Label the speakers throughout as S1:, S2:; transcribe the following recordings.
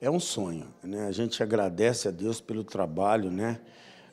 S1: É um sonho, né? A gente agradece a Deus pelo trabalho, né?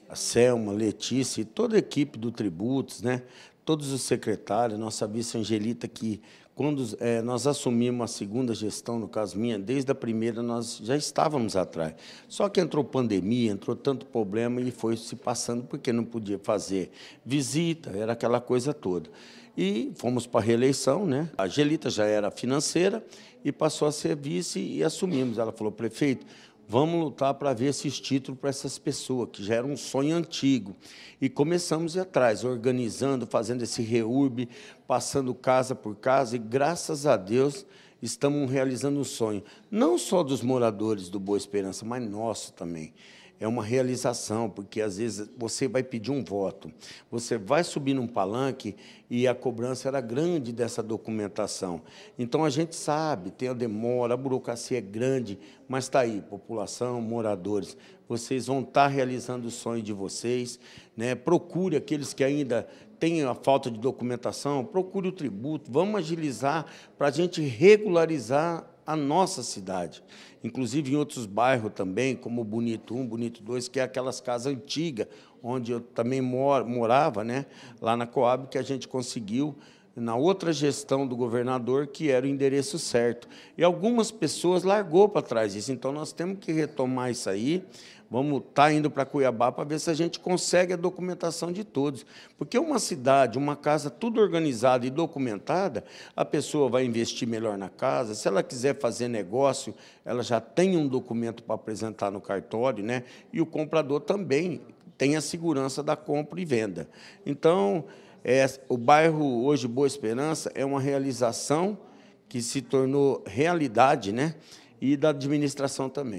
S1: a Selma, Letícia e toda a equipe do Tributos, né? todos os secretários, nossa vice Angelita, que quando é, nós assumimos a segunda gestão, no caso minha, desde a primeira nós já estávamos atrás. Só que entrou pandemia, entrou tanto problema e foi se passando, porque não podia fazer visita, era aquela coisa toda. E fomos para a reeleição, né? A Angelita já era financeira e passou a ser vice e assumimos. Ela falou, prefeito, Vamos lutar para ver esses títulos para essas pessoas, que já era um sonho antigo. E começamos ir atrás, organizando, fazendo esse reúbe, passando casa por casa, e graças a Deus estamos realizando um sonho, não só dos moradores do Boa Esperança, mas nosso também é uma realização, porque às vezes você vai pedir um voto, você vai subir num palanque e a cobrança era grande dessa documentação. Então a gente sabe, tem a demora, a burocracia é grande, mas está aí, população, moradores, vocês vão estar tá realizando o sonho de vocês. Né? Procure aqueles que ainda têm a falta de documentação, procure o tributo, vamos agilizar para a gente regularizar a nossa cidade. Inclusive em outros bairros também, como Bonito 1, Bonito 2, que é aquelas casas antigas, onde eu também mor morava, né? lá na Coab, que a gente conseguiu na outra gestão do governador que era o endereço certo. E algumas pessoas largou para trás isso. Então nós temos que retomar isso aí. Vamos estar tá indo para Cuiabá para ver se a gente consegue a documentação de todos. Porque uma cidade, uma casa tudo organizada e documentada, a pessoa vai investir melhor na casa. Se ela quiser fazer negócio, ela já tem um documento para apresentar no cartório, né? E o comprador também tem a segurança da compra e venda. Então, é, o bairro hoje Boa Esperança é uma realização que se tornou realidade, né? E da administração também.